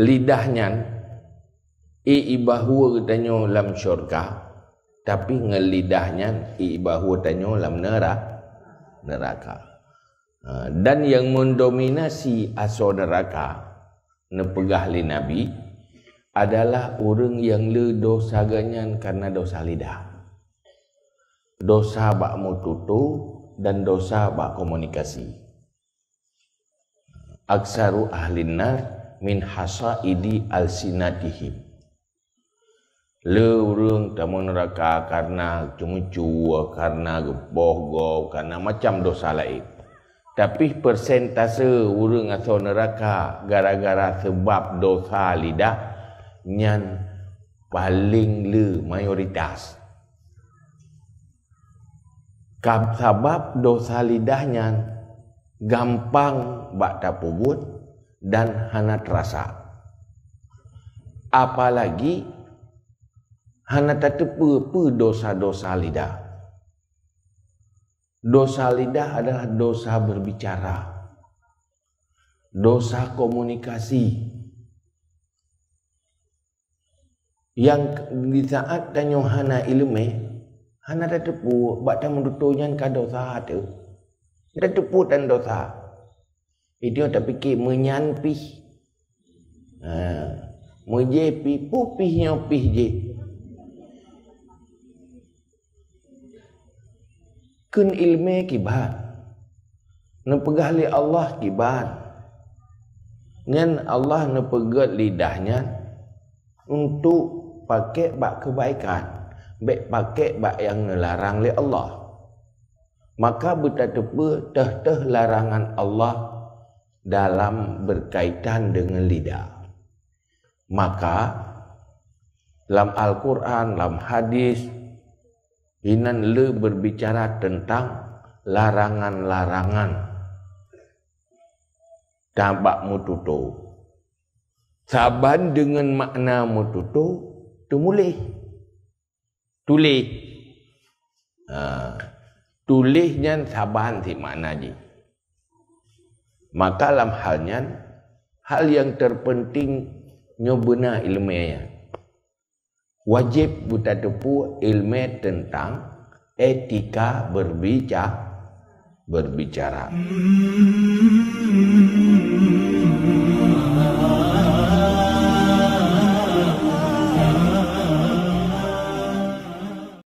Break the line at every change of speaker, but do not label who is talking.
lidahnya i ibahu tanyo lam syurga tapi ngelidahnya i ibahu tanyo lam neraka neraka ha, dan yang mendominasi aso neraka nepegah li nabi adalah orang yang le dosaganya karena dosa lidah dosa bak mututu dan dosa bak komunikasi aksaru ahlinar min hasa idi al sinatihim leurung tamu neraka karena cumcu karena gebogo karena macam dosa lain tapi persentase urung atau neraka gara-gara sebab dosa lidah nyan paling le mayoritas sabab dosa lidahnya gampang bakta pubut dan hana terasa apalagi hana tatepe pe dosa-dosa lidah dosa lidah adalah dosa berbicara dosa komunikasi yang di saat tanyo hana ilmeh Hana ada tepu, buat tamu dutunya ni kada kan usaha tu. Ada tepu dan dosa. Itu yang tak fikir, menyanpi. Ha. Menjepi, pupihnya oh pih je. Kun ilmi kibat. Nepegali Allah kibar. Nen Allah nepegat lidahnya untuk pakai bak kebaikan. Bek pakai baik yang larang oleh Allah maka buta tepe teh teh larangan Allah dalam berkaitan dengan lidah maka dalam Al-Quran, dalam hadis Inan le berbicara tentang larangan-larangan tampak mututu saban dengan makna mututu mulih tulis ha, yang saban di mana ni maka dalam halnya hal yang terpenting nyobena ilmu ya, ya wajib buta tepu ilmu tentang etika berbicara berbicara hmm.